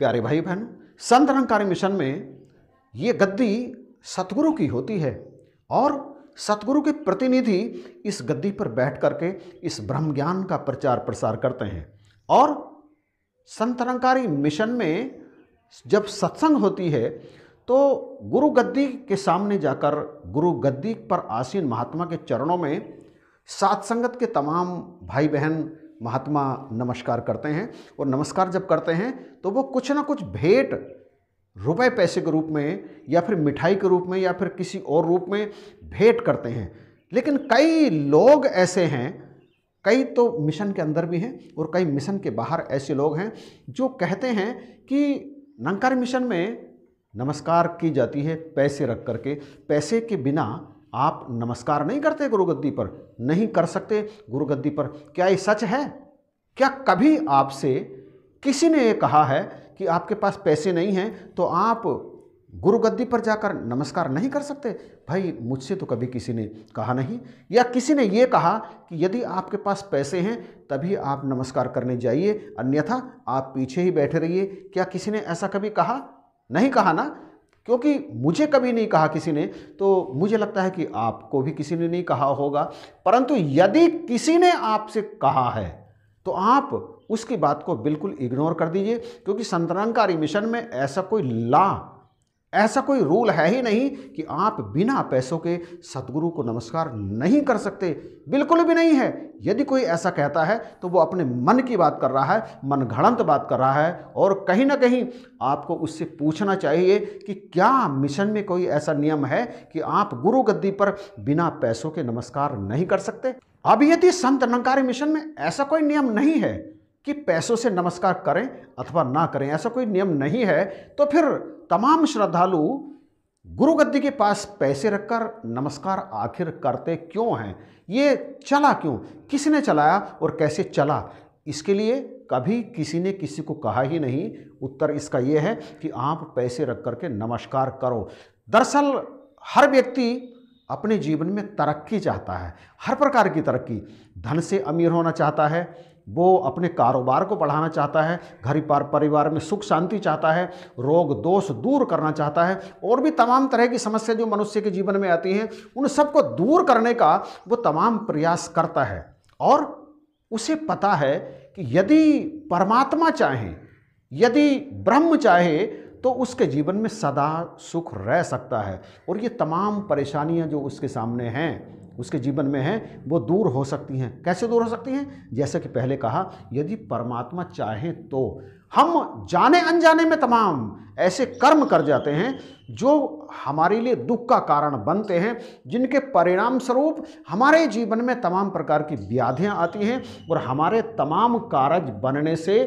प्यारे भाई बहन संत निरंकारी मिशन में ये गद्दी सतगुरु की होती है और सतगुरु के प्रतिनिधि इस गद्दी पर बैठ करके इस ब्रह्म ज्ञान का प्रचार प्रसार करते हैं और संतरंकारी मिशन में जब सत्संग होती है तो गुरु गद्दी के सामने जाकर गुरु गद्दी पर आसीन महात्मा के चरणों में सात संगत के तमाम भाई बहन महात्मा नमस्कार करते हैं और नमस्कार जब करते हैं तो वो कुछ ना कुछ भेंट रुपए पैसे के रूप में या फिर मिठाई के रूप में या फिर किसी और रूप में भेंट करते हैं लेकिन कई लोग ऐसे हैं कई तो मिशन के अंदर भी हैं और कई मिशन के बाहर ऐसे लोग हैं जो कहते हैं कि नंकार मिशन में नमस्कार की जाती है पैसे रख करके पैसे के बिना आप नमस्कार नहीं करते गुरु गद्दी पर नहीं कर सकते गुरु गद्दी पर क्या ये सच है क्या कभी आपसे किसी ने ये कहा है कि आपके पास पैसे नहीं हैं तो आप गुरु गद्दी पर जाकर नमस्कार नहीं कर सकते भाई मुझसे तो कभी किसी ने कहा नहीं या किसी ने ये कहा कि यदि आपके पास पैसे हैं तभी आप नमस्कार करने जाइए अन्यथा आप पीछे ही बैठे रहिए क्या किसी ने ऐसा कभी कहा नहीं कहा ना क्योंकि मुझे कभी नहीं कहा किसी ने तो मुझे लगता है कि आपको भी किसी ने नहीं कहा होगा परंतु यदि किसी ने आपसे कहा है तो आप उसकी बात को बिल्कुल इग्नोर कर दीजिए क्योंकि संतरंगकारी मिशन में ऐसा कोई ला ऐसा कोई रूल है ही नहीं कि आप बिना पैसों के सदगुरु को नमस्कार नहीं कर सकते बिल्कुल भी नहीं है यदि कोई ऐसा कहता है तो वो अपने मन की बात कर रहा है मन घड़ंत बात कर रहा है और कहीं ना कहीं आपको उससे पूछना चाहिए कि क्या मिशन में कोई ऐसा नियम है कि आप गुरु गद्दी पर बिना पैसों के नमस्कार नहीं कर सकते अब यदि संत नंकारी मिशन में ऐसा कोई नियम नहीं है कि पैसों से नमस्कार करें अथवा ना करें ऐसा कोई नियम नहीं है तो फिर तमाम श्रद्धालु गुरु गद्दी के पास पैसे रखकर नमस्कार आखिर करते क्यों हैं ये चला क्यों किसने चलाया और कैसे चला इसके लिए कभी किसी ने किसी को कहा ही नहीं उत्तर इसका ये है कि आप पैसे रख करके नमस्कार करो दरअसल हर व्यक्ति अपने जीवन में तरक्की चाहता है हर प्रकार की तरक्की धन से अमीर होना चाहता है वो अपने कारोबार को बढ़ाना चाहता है घर पर परिवार में सुख शांति चाहता है रोग दोष दूर करना चाहता है और भी तमाम तरह की समस्या जो मनुष्य के जीवन में आती हैं उन सबको दूर करने का वो तमाम प्रयास करता है और उसे पता है कि यदि परमात्मा चाहे यदि ब्रह्म चाहे तो उसके जीवन में सदा सुख रह सकता है और ये तमाम परेशानियां जो उसके सामने हैं उसके जीवन में हैं वो दूर हो सकती हैं कैसे दूर हो सकती हैं जैसे कि पहले कहा यदि परमात्मा चाहे तो हम जाने अनजाने में तमाम ऐसे कर्म कर जाते हैं जो हमारे लिए दुख का कारण बनते हैं जिनके परिणाम स्वरूप हमारे जीवन में तमाम प्रकार की व्याधियाँ आती हैं और हमारे तमाम कारज बनने से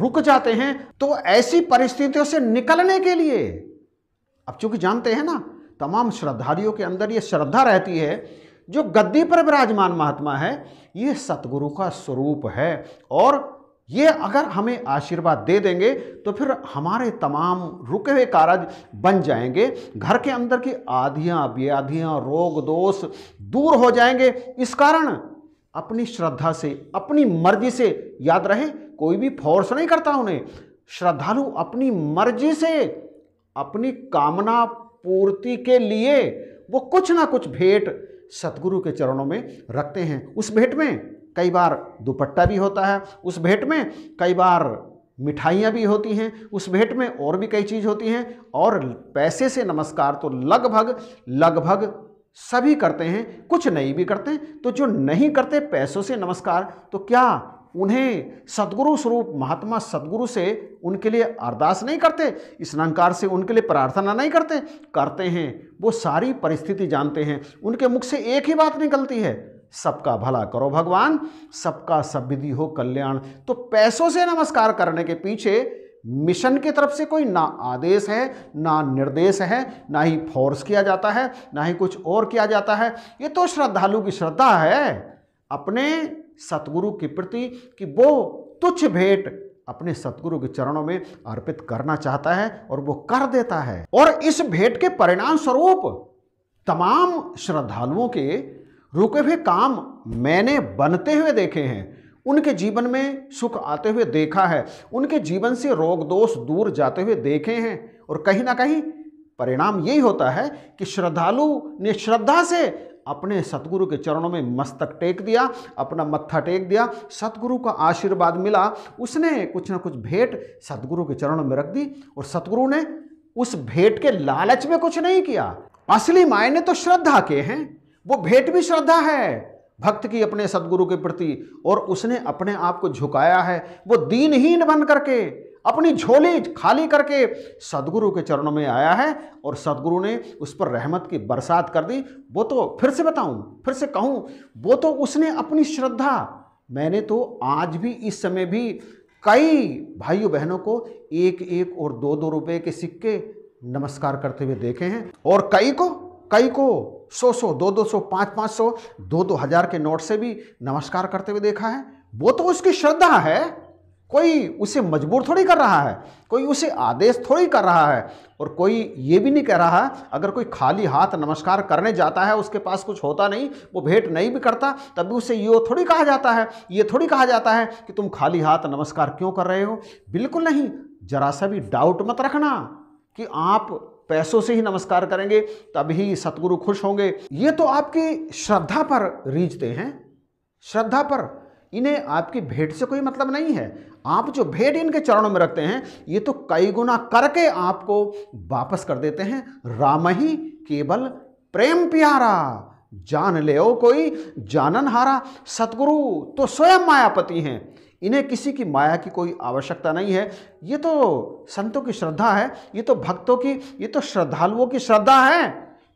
रुक जाते हैं तो ऐसी परिस्थितियों से निकलने के लिए अब चूंकि जानते हैं ना तमाम श्रद्धालुओं के अंदर ये श्रद्धा रहती है जो गद्दी पर विराजमान महात्मा है ये सतगुरु का स्वरूप है और ये अगर हमें आशीर्वाद दे देंगे तो फिर हमारे तमाम रुके हुए कारज बन जाएंगे घर के अंदर की आधियाँ व्याधियाँ रोग दोष दूर हो जाएंगे इस कारण अपनी श्रद्धा से अपनी मर्जी से याद रहे कोई भी फोर्स नहीं करता उन्हें श्रद्धालु अपनी मर्जी से अपनी कामना पूर्ति के लिए वो कुछ ना कुछ भेंट सतगुरु के चरणों में रखते हैं उस भेंट में कई बार दुपट्टा भी होता है उस भेंट में कई बार मिठाइयाँ भी होती हैं उस भेंट में और भी कई चीज़ होती हैं और पैसे से नमस्कार तो लगभग लगभग सभी करते हैं कुछ नहीं भी करते तो जो नहीं करते पैसों से नमस्कार तो क्या उन्हें सदगुरु स्वरूप महात्मा सदगुरु से उनके लिए अरदास नहीं करते इस अहंकार से उनके लिए प्रार्थना नहीं करते करते हैं वो सारी परिस्थिति जानते हैं उनके मुख से एक ही बात निकलती है सबका भला करो भगवान सबका विधि हो कल्याण तो पैसों से नमस्कार करने के पीछे मिशन की तरफ से कोई ना आदेश है ना निर्देश है ना ही फोर्स किया जाता है ना ही कुछ और किया जाता है ये तो श्रद्धालु की श्रद्धा है अपने सतगुरु के प्रति कि वो तुच्छ भेंट अपने सतगुरु के चरणों में अर्पित करना चाहता है और वो कर देता है और इस भेंट के परिणाम स्वरूप तमाम श्रद्धालुओं के रुके हुए काम मैंने बनते हुए देखे हैं उनके जीवन में सुख आते हुए देखा है उनके जीवन से रोग दोष दूर जाते हुए देखे हैं और कहीं ना कहीं परिणाम यही होता है कि श्रद्धालु ने श्रद्धा से अपने सतगुरु के चरणों में मस्तक टेक दिया अपना मत्था टेक दिया सतगुरु का आशीर्वाद मिला उसने कुछ ना कुछ भेंट सतगुरु के चरणों में रख दी और सतगुरु ने उस भेंट के लालच में कुछ नहीं किया असली मायने तो श्रद्धा के हैं वो भेंट भी श्रद्धा है भक्त की अपने सदगुरु के प्रति और उसने अपने आप को झुकाया है वो दीनहीन बन करके अपनी झोली खाली करके सदगुरु के चरणों में आया है और सदगुरु ने उस पर रहमत की बरसात कर दी वो तो फिर से बताऊँ फिर से कहूँ वो तो उसने अपनी श्रद्धा मैंने तो आज भी इस समय भी कई भाइयों बहनों को एक एक और दो दो रुपए के सिक्के नमस्कार करते हुए देखे हैं और कई को कई को सौ सौ दो दो सौ पाँच पाँच सौ दो दो हज़ार के नोट से भी नमस्कार करते हुए देखा है वो तो उसकी श्रद्धा है कोई उसे मजबूर थोड़ी कर रहा है कोई उसे आदेश थोड़ी कर रहा है और कोई ये भी नहीं कह रहा है अगर कोई खाली हाथ नमस्कार करने जाता है उसके पास कुछ होता नहीं वो भेंट नहीं भी करता तब भी उसे ये थोड़ी कहा जाता है ये थोड़ी कहा जाता है कि तुम खाली हाथ नमस्कार क्यों कर रहे हो बिल्कुल नहीं जरा सा भी डाउट मत रखना कि आप पैसों से ही नमस्कार करेंगे तभी सतगुरु खुश होंगे ये तो आपकी श्रद्धा पर रीझते हैं श्रद्धा पर इन्हें आपकी भेंट से कोई मतलब नहीं है आप जो भेंट इनके चरणों में रखते हैं ये तो कई गुना करके आपको वापस कर देते हैं राम ही केवल प्रेम प्यारा जान ले ओ कोई जानन हारा सतगुरु तो स्वयं मायापति हैं इन्हें किसी की माया की कोई आवश्यकता नहीं है ये तो संतों की श्रद्धा है ये तो भक्तों की ये तो श्रद्धालुओं की श्रद्धा है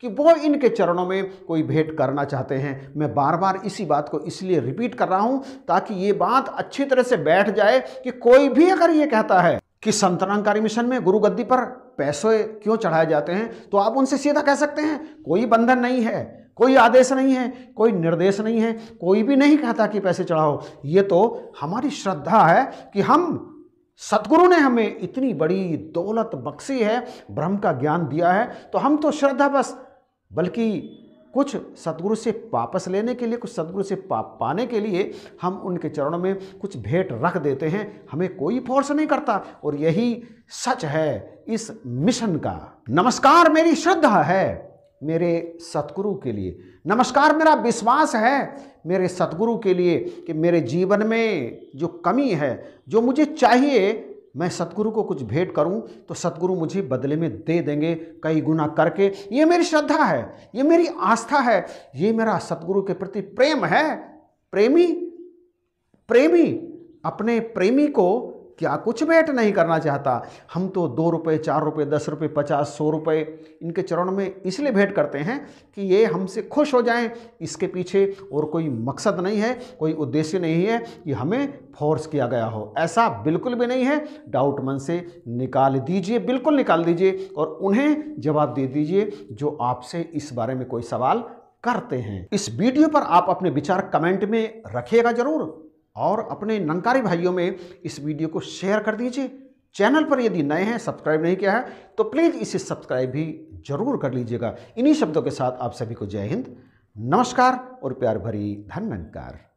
कि वो इनके चरणों में कोई भेंट करना चाहते हैं मैं बार बार इसी बात को इसलिए रिपीट कर रहा हूं ताकि ये बात अच्छी तरह से बैठ जाए कि कोई भी अगर ये कहता है कि संतरंकारी मिशन में गुरु गद्दी पर पैसे क्यों चढ़ाए जाते हैं तो आप उनसे सीधा कह सकते हैं कोई बंधन नहीं है कोई आदेश नहीं है कोई निर्देश नहीं है कोई भी नहीं कहता कि पैसे चढ़ाओ ये तो हमारी श्रद्धा है कि हम सतगुरु ने हमें इतनी बड़ी दौलत बख्शी है ब्रह्म का ज्ञान दिया है तो हम तो श्रद्धा बस बल्कि कुछ सदगुरु से वापस लेने के लिए कुछ सदगुरु से पाप पाने के लिए हम उनके चरणों में कुछ भेंट रख देते हैं हमें कोई फोर्स नहीं करता और यही सच है इस मिशन का नमस्कार मेरी श्रद्धा है मेरे सतगुरु के लिए नमस्कार मेरा विश्वास है मेरे सतगुरु के लिए कि मेरे जीवन में जो कमी है जो मुझे चाहिए मैं सतगुरु को कुछ भेंट करूं तो सतगुरु मुझे बदले में दे देंगे कई गुना करके ये मेरी श्रद्धा है ये मेरी आस्था है ये मेरा सतगुरु के प्रति प्रेम है प्रेमी प्रेमी अपने प्रेमी को क्या कुछ भेंट नहीं करना चाहता हम तो दो रुपये चार रुपये दस रुपये पचास सौ रुपये इनके चरण में इसलिए भेंट करते हैं कि ये हमसे खुश हो जाएं इसके पीछे और कोई मकसद नहीं है कोई उद्देश्य नहीं है कि हमें फोर्स किया गया हो ऐसा बिल्कुल भी नहीं है डाउट मन से निकाल दीजिए बिल्कुल निकाल दीजिए और उन्हें जवाब दे दीजिए जो आपसे इस बारे में कोई सवाल करते हैं इस वीडियो पर आप अपने विचार कमेंट में रखिएगा जरूर और अपने नंकारी भाइयों में इस वीडियो को शेयर कर दीजिए चैनल पर यदि नए हैं सब्सक्राइब नहीं किया है तो प्लीज़ इसे सब्सक्राइब भी जरूर कर लीजिएगा इन्हीं शब्दों के साथ आप सभी को जय हिंद नमस्कार और प्यार भरी नंकार